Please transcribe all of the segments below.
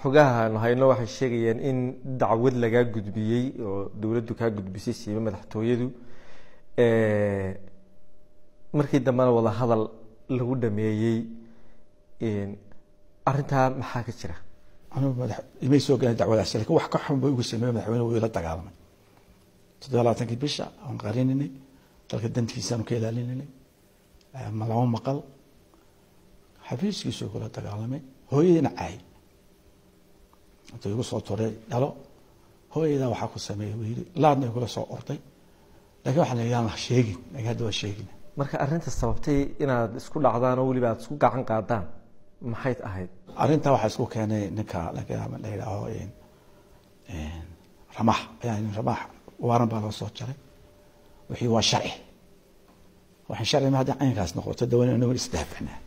xogaha aanu hayno waxay sheegayaan in dacwad lagaa gudbiyey oo dowladdu kaa gudbisay siiba madaxtooyadu markii dambena wadahadal lagu dhameeyey arintaa maxaa ka jira may soo galeen dacwadaas lakin wax ka xun bay ugu sameeye madaxweyne wuu ila dagaalamay toddoba bisha aan qarinanay dalka dantiisaanu ka ilaalinanay malama maqal xafiiskiisuu kula dagaalamay hooyadiina caay intuu igu soo turay dhalo hooyaydan waxaa ku sameeyey buu yidhi laadna igula soo orday lakin waxaan yaan wax sheegin lakin hadda waa sheegina marka arrinta sababtay inaad isku dhacdaan oo weliba aad isku gacan qaadaan maxay ahayd arrintaa waxaa isku keenay ninka la yidhaaho ramax ayaan ramax waaran baa loo soo jaray wixii waa sharci waxaan sharci ma hadda caynkaas noqoto dawan inagu isdaafacnaa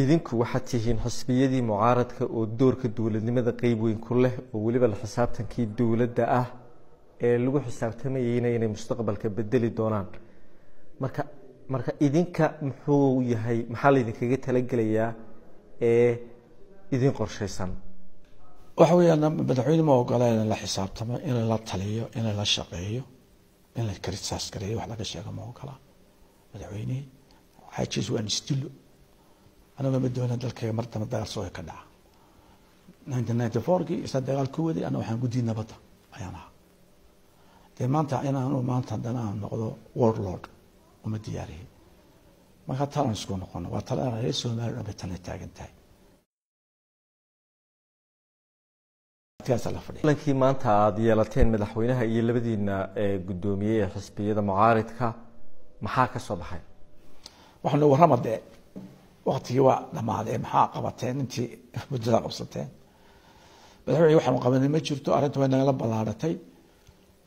idinku waxaad tihiin xisbiyadii mucaaradka oo doorka dowladnimada qeyb weyn ku leh oo weliba la xisaabtankii dowladda ah ee lagu xisaabtamayeyna inay mustaqbalka bedeli doonaan marka marka idinka muxuu yahay maxaa laydinkaga talagelayaa ee idin qorshaysan waxa weyaan madaxweyne ma ogola in la xisaabtamo in la taliyo in la shaqeeyo in la krisaas gareeyo wax laga sheego ma ogola madaxweyne xaajiis waan isdilo anigama doona dalkayga mar damba dagaal soo ka dhaca nineteen ninety fourkii isla dagaal ka waday ana waxaan guddiyay nabadda ayaan ahaa dee maanta in aanu maanta haddana aan noqdo world lord uma diyaarihi marka talaan isku noqono waa tala reer somaaliya dhan bay tala taagan tahay lankii maanta aada yeelateen madaxweynaha iyo labadiina gudoomiye ee xisbiyada mucaaridka maxaa ka soo baxay waxaanu warrama dee waktigii waa dhamaaday maxaa qabateen intii muddada qabsateen madaxweyne waxaan qabanin ma jirto arrinta way nagala ballaaratay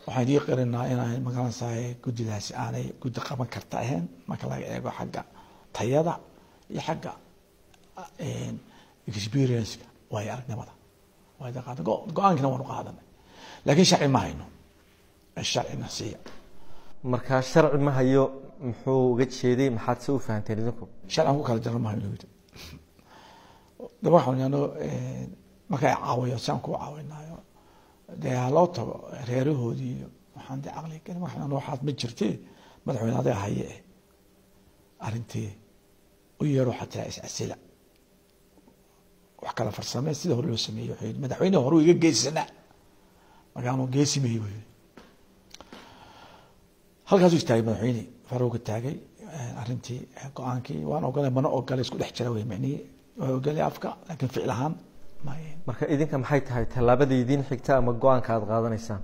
waxaan ii qirinaa inaan magaransahay guddidaasi aanay guddi qaban karta ahayn marka laga eego xagga tayada iyo xagga experienceka waayo aragnimada go-aankina waanu qaadanay laakiin sharci ma hayno sharcina siiya markaa sharci ma hayo muxuu uga jeeday maxaad se u fahanteen idinku sharcan ku kala jaro mahayo daba waxaano eh, markaa caawayo siaan ku caawinaayo dee haloo tago reerahoodii waxaan de caqli gelin waxaan waxaad ma jirtee madaxweyne adiga haye eh arrintii u yeero xataa iscasila wax kala farsamee sida hore loo sameeyey wuxuu yidhi madaxweyne hore iga geysanaa magaanu geesi mayi buu yidhi halkaasu istaagay madaxweynii faruga taagay eh, arintii eh, go-aankii waan ogola mana ogola isku dhex jira wey micnihii waa ogolay afka laakiin ficil ahaan marka idinka maxay tahay tallaabada idiin xigta ama go-aanka aada qaadanaysaan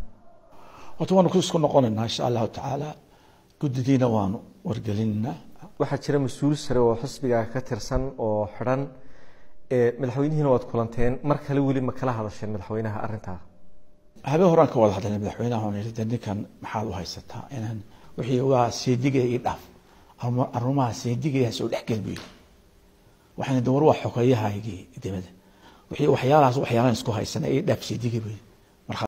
horta waanu isku noqonaynaa insha allahu tacaala guddigiina waanu wargelinnaa waxaa jira mas-uul sare oo xisbigaa ka tirsan oo xidhan eh, madaxweynihiina waad kulanteen mar kale weli ma kala hadasheen madaxweynaha arrintaa habe horaan ka wada hadlana madaxweynaha on ii ninkan maxaad u haysataa inaan wixii waa seedigaya ii dhaaf arumaha seedigaya soo dhexgel bu yiri waxaan war waa ah xogeeyahaygii dibada wixii waxyaalahaas waxyaalaan isku haysana ii dhaaf seedigay bu yiri